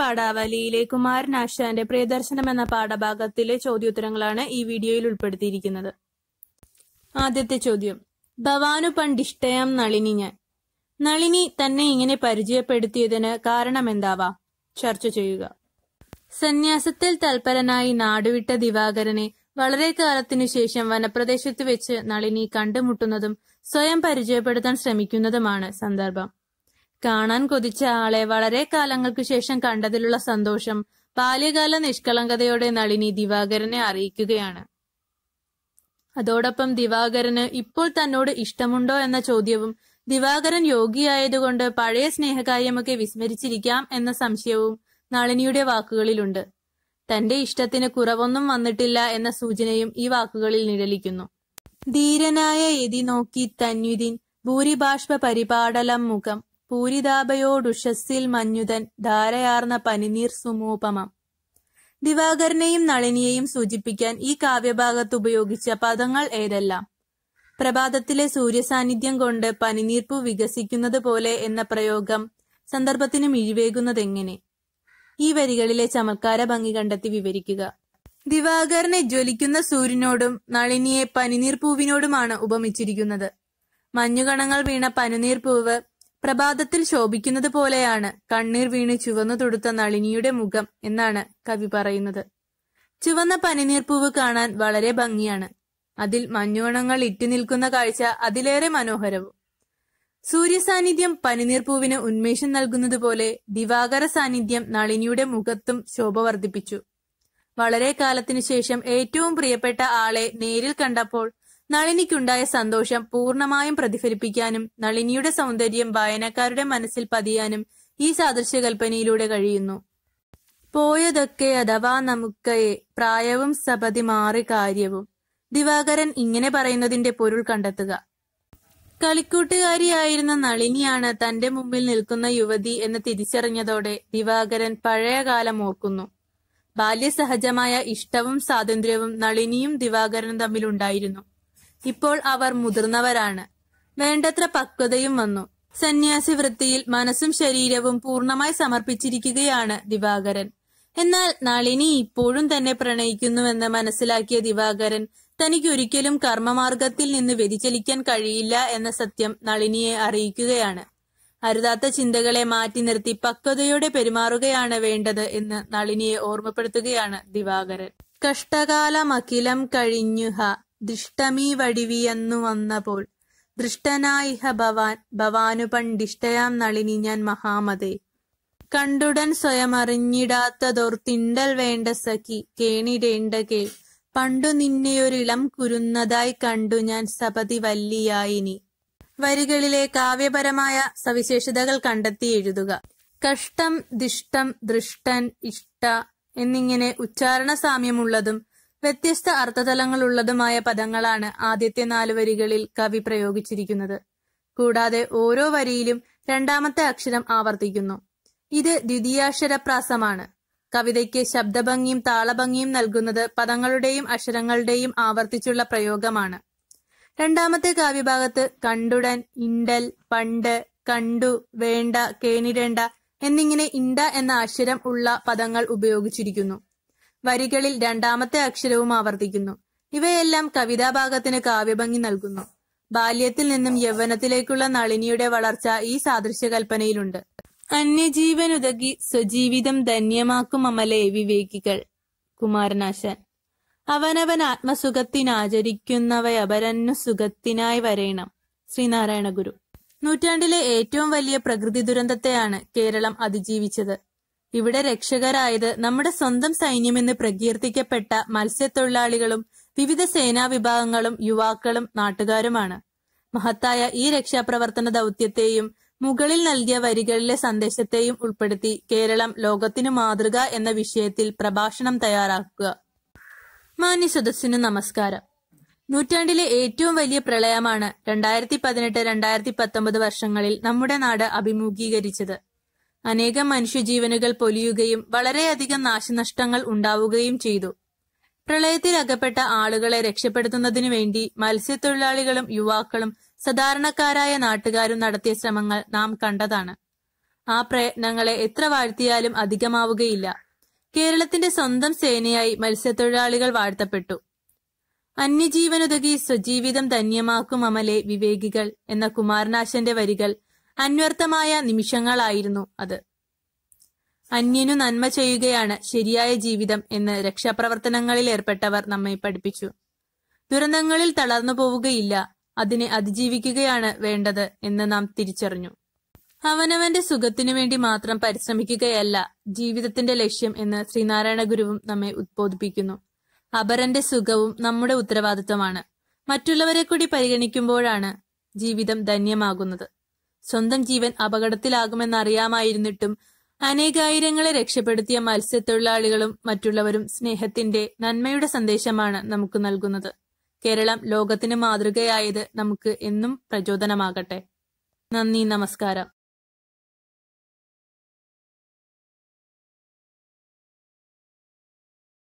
പാഠാവലിയിലെ ആശാന്റെ പ്രിയദർശനം എന്ന പാഠഭാഗത്തിലെ ചോദ്യോത്തരങ്ങളാണ് ഈ വീഡിയോയിൽ ഉൾപ്പെടുത്തിയിരിക്കുന്നത് ആദ്യത്തെ ചോദ്യം ഭവാനു പണ്ടിഷ്ടയാം നളിനി ഞാൻ നളിനി തന്നെ ഇങ്ങനെ പരിചയപ്പെടുത്തിയതിന് എന്താവാ ചർച്ച ചെയ്യുക സന്യാസത്തിൽ തൽപരനായി നാടുവിട്ട ദിവാകരനെ വളരെ കാലത്തിനു ശേഷം വനപ്രദേശത്ത് വെച്ച് നളിനി കണ്ടുമുട്ടുന്നതും സ്വയം പരിചയപ്പെടുത്താൻ ശ്രമിക്കുന്നതുമാണ് സന്ദർഭം കാണാൻ കൊതിച്ച ആളെ വളരെ കാലങ്ങൾക്ക് ശേഷം കണ്ടതിലുള്ള സന്തോഷം ബാല്യകാല നിഷ്കളങ്കതയോടെ നളിനി ദിവാകരനെ അറിയിക്കുകയാണ് അതോടൊപ്പം ദിവാകരന് ഇപ്പോൾ തന്നോട് ഇഷ്ടമുണ്ടോ എന്ന ചോദ്യവും ദിവാകരൻ യോഗിയായതുകൊണ്ട് പഴയ സ്നേഹകാര്യമൊക്കെ വിസ്മരിച്ചിരിക്കാം എന്ന സംശയവും നളിനിയുടെ വാക്കുകളിലുണ്ട് തന്റെ ഇഷ്ടത്തിന് കുറവൊന്നും വന്നിട്ടില്ല എന്ന സൂചനയും ഈ വാക്കുകളിൽ നിഴലിക്കുന്നു ധീരനായ എതി നോക്കി തന്വിതിൻ ഭൂരിഭാഷ്പ പരിപാടലം മുഖം പൂരിതാപയോടുഷസ്സിൽ മഞ്ഞുതൻ ധാരയാർന്ന പനിനീർ സുമൂപമം ദിവാകരനെയും നളിനിയെയും സൂചിപ്പിക്കാൻ ഈ കാവ്യഭാഗത്ത് ഉപയോഗിച്ച പദങ്ങൾ ഏതെല്ലാം പ്രഭാതത്തിലെ സൂര്യസാന്നിധ്യം കൊണ്ട് പനിനീർപ്പു വികസിക്കുന്നത് പോലെ എന്ന പ്രയോഗം സന്ദർഭത്തിന് മിഴിവേകുന്നതെങ്ങനെ ഈ വരികളിലെ ചമത്കാര ഭംഗി കണ്ടെത്തി വിവരിക്കുക ദിവാകരനെ ജ്വലിക്കുന്ന സൂര്യനോടും നളിനിയെ പനിനീർ പൂവിനോടുമാണ് ഉപമിച്ചിരിക്കുന്നത് മഞ്ഞുകണങ്ങൾ വീണ പനിനീർ പ്രഭാതത്തിൽ ശോഭിക്കുന്നത് പോലെയാണ് കണ്ണീർ വീണ് ചുവന്നു തൊടുത്ത നളിനിയുടെ മുഖം എന്നാണ് കവി പറയുന്നത് ചുവന്ന പനിനീർപ്പൂവ് കാണാൻ വളരെ ഭംഗിയാണ് അതിൽ മഞ്ഞോണങ്ങൾ ഇറ്റു നിൽക്കുന്ന കാഴ്ച അതിലേറെ മനോഹരവും സൂര്യ സാന്നിധ്യം പനിനീർപ്പൂവിന് ഉന്മേഷം നൽകുന്നത് പോലെ ദിവാകര സാന്നിധ്യം നളിനിയുടെ മുഖത്തും ശോഭ വർദ്ധിപ്പിച്ചു വളരെ കാലത്തിനു ശേഷം ഏറ്റവും പ്രിയപ്പെട്ട ആളെ നേരിൽ കണ്ടപ്പോൾ നളിനിക്കുണ്ടായ സന്തോഷം പൂർണ്ണമായും പ്രതിഫലിപ്പിക്കാനും നളിനിയുടെ സൗന്ദര്യം വായനക്കാരുടെ മനസ്സിൽ പതിയാനും ഈ സാദൃശ്യകൽപ്പനയിലൂടെ കഴിയുന്നു പോയതൊക്കെ അഥവാ നമുക്കയെ പ്രായവും സപതി മാറി കാര്യവും ദിവാകരൻ ഇങ്ങനെ പറയുന്നതിന്റെ പൊരുൾ കണ്ടെത്തുക കളിക്കൂട്ടുകാരിയായിരുന്ന നളിനിയാണ് തന്റെ മുമ്പിൽ നിൽക്കുന്ന യുവതി എന്ന് തിരിച്ചറിഞ്ഞതോടെ ദിവാകരൻ പഴയ കാലം ഓർക്കുന്നു ബാല്യസഹജമായ ഇഷ്ടവും സ്വാതന്ത്ര്യവും നളിനിയും ദിവാകരനും തമ്മിലുണ്ടായിരുന്നു ഇപ്പോൾ അവർ മുതിർന്നവരാണ് വേണ്ടത്ര പക്വതയും വന്നു സന്യാസി വൃത്തിയിൽ മനസ്സും ശരീരവും പൂർണ്ണമായി സമർപ്പിച്ചിരിക്കുകയാണ് ദിവാകരൻ എന്നാൽ നളിനി ഇപ്പോഴും തന്നെ പ്രണയിക്കുന്നുവെന്ന് മനസ്സിലാക്കിയ ദിവാകരൻ തനിക്കൊരിക്കലും കർമ്മമാർഗത്തിൽ നിന്ന് വ്യതിചലിക്കാൻ കഴിയില്ല എന്ന സത്യം നളിനിയെ അറിയിക്കുകയാണ് അരുതാത്ത ചിന്തകളെ മാറ്റി നിർത്തി പക്വതയോടെ പെരുമാറുകയാണ് വേണ്ടത് എന്ന് നളിനിയെ ഓർമ്മപ്പെടുത്തുകയാണ് ദിവാകരൻ കഷ്ടകാലമഖിലം കഴിഞ്ഞുഹ ദൃഷ്ടമീ വടിവിയെന്നു വന്നപ്പോൾ ദൃഷ്ടനായിഹ ഭവാൻ ഭവാനു പണ്ടിഷ്ടയാം നളിനി ഞാൻ മഹാമതേ കണ്ടുടൻ സ്വയം തിണ്ടൽ വേണ്ട സഖി കേണിടേണ്ട കേൾ പണ്ടു നിന്നെയൊരിളം കുരുന്നതായി കണ്ടു ഞാൻ സപതി വല്ലിയായിനി വരികളിലെ കാവ്യപരമായ സവിശേഷതകൾ കണ്ടെത്തി എഴുതുക കഷ്ടം ദിഷ്ടം ദൃഷ്ടൻ ഇഷ്ട എന്നിങ്ങനെ ഉച്ചാരണ സാമ്യമുള്ളതും വ്യത്യസ്ത അർത്ഥതലങ്ങളുള്ളതുമായ പദങ്ങളാണ് ആദ്യത്തെ നാല് വരികളിൽ കവി പ്രയോഗിച്ചിരിക്കുന്നത് കൂടാതെ ഓരോ വരിയിലും രണ്ടാമത്തെ അക്ഷരം ആവർത്തിക്കുന്നു ഇത് ദ്വിതീയാക്ഷരപ്രാസമാണ് കവിതയ്ക്ക് ശബ്ദഭംഗിയും താളഭംഗിയും നൽകുന്നത് പദങ്ങളുടെയും അക്ഷരങ്ങളുടെയും ആവർത്തിച്ചുള്ള പ്രയോഗമാണ് രണ്ടാമത്തെ കാവ്യഭാഗത്ത് കണ്ടുടൻ ഇണ്ടൽ പണ്ട് കണ്ടു വേണ്ട കേണിരേണ്ട എന്നിങ്ങനെ ഇണ്ട എന്ന അക്ഷരം ഉള്ള പദങ്ങൾ ഉപയോഗിച്ചിരിക്കുന്നു വരികളിൽ രണ്ടാമത്തെ അക്ഷരവും ആവർത്തിക്കുന്നു ഇവയെല്ലാം കവിതാഭാഗത്തിന് കാവ്യഭംഗി നൽകുന്നു ബാല്യത്തിൽ നിന്നും യൗവനത്തിലേക്കുള്ള നളിനിയുടെ വളർച്ച ഈ സാദൃശ്യകൽപ്പനയിലുണ്ട് അന്യജീവൻ ഉതകി സ്വജീവിതം ധന്യമാക്കും അമലെ വിവേകികൾ കുമാരനാശാൻ അവനവൻ ആത്മസുഖത്തിനാചരിക്കുന്നവയപരന്നു സുഖത്തിനായി വരയണം ശ്രീനാരായണ ഗുരു നൂറ്റാണ്ടിലെ ഏറ്റവും വലിയ പ്രകൃതി ദുരന്തത്തെയാണ് കേരളം അതിജീവിച്ചത് ഇവിടെ രക്ഷകരായത് നമ്മുടെ സ്വന്തം സൈന്യമെന്ന് പ്രകീർത്തിക്കപ്പെട്ട മത്സ്യത്തൊഴിലാളികളും വിവിധ സേനാ വിഭാഗങ്ങളും യുവാക്കളും നാട്ടുകാരുമാണ് മഹത്തായ ഈ രക്ഷാപ്രവർത്തന ദൌത്യത്തെയും മുകളിൽ നൽകിയ വരികളിലെ സന്ദേശത്തെയും ഉൾപ്പെടുത്തി കേരളം ലോകത്തിനു മാതൃക എന്ന വിഷയത്തിൽ പ്രഭാഷണം തയ്യാറാക്കുക മാന്യ സദസ്സിന് നമസ്കാരം നൂറ്റാണ്ടിലെ ഏറ്റവും വലിയ പ്രളയമാണ് രണ്ടായിരത്തി പതിനെട്ട് രണ്ടായിരത്തി പത്തൊമ്പത് വർഷങ്ങളിൽ നമ്മുടെ നാട് അഭിമുഖീകരിച്ചത് അനേകം മനുഷ്യജീവനുകൾ പൊലിയുകയും വളരെയധികം നാശനഷ്ടങ്ങൾ ഉണ്ടാവുകയും ചെയ്തു പ്രളയത്തിൽ അകപ്പെട്ട ആളുകളെ രക്ഷപ്പെടുത്തുന്നതിനു വേണ്ടി മത്സ്യത്തൊഴിലാളികളും യുവാക്കളും സാധാരണക്കാരായ നാട്ടുകാരും നടത്തിയ ശ്രമങ്ങൾ നാം കണ്ടതാണ് ആ പ്രയത്നങ്ങളെ എത്ര വാഴ്ത്തിയാലും അധികമാവുകയില്ല കേരളത്തിന്റെ സ്വന്തം സേനയായി മത്സ്യത്തൊഴിലാളികൾ വാഴ്ത്തപ്പെട്ടു അന്യജീവനുതകി സ്വജീവിതം ധന്യമാക്കും അമലെ വിവേകികൾ എന്ന കുമാരനാശന്റെ വരികൾ അന്വർത്ഥമായ നിമിഷങ്ങളായിരുന്നു അത് അന്യനു നന്മ ചെയ്യുകയാണ് ശരിയായ ജീവിതം എന്ന് രക്ഷാപ്രവർത്തനങ്ങളിൽ ഏർപ്പെട്ടവർ നമ്മെ പഠിപ്പിച്ചു ദുരന്തങ്ങളിൽ തളർന്നു പോവുകയില്ല അതിനെ അതിജീവിക്കുകയാണ് വേണ്ടത് എന്ന് നാം തിരിച്ചറിഞ്ഞു അവനവന്റെ സുഖത്തിനു വേണ്ടി മാത്രം പരിശ്രമിക്കുകയല്ല ജീവിതത്തിന്റെ ലക്ഷ്യം എന്ന് ശ്രീനാരായണ ഗുരുവും നമ്മെ ഉദ്ബോധിപ്പിക്കുന്നു അപരന്റെ സുഖവും നമ്മുടെ ഉത്തരവാദിത്വമാണ് മറ്റുള്ളവരെ കൂടി പരിഗണിക്കുമ്പോഴാണ് ജീവിതം ധന്യമാകുന്നത് സ്വന്തം ജീവൻ അപകടത്തിലാകുമെന്നറിയാമായിരുന്നിട്ടും അനേകായിരങ്ങളെ രക്ഷപ്പെടുത്തിയ മത്സ്യത്തൊഴിലാളികളും മറ്റുള്ളവരും സ്നേഹത്തിന്റെ നന്മയുടെ സന്ദേശമാണ് നമുക്ക് നൽകുന്നത് കേരളം ലോകത്തിന് മാതൃകയായത് നമുക്ക് എന്നും പ്രചോദനമാകട്ടെ നന്ദി നമസ്കാരം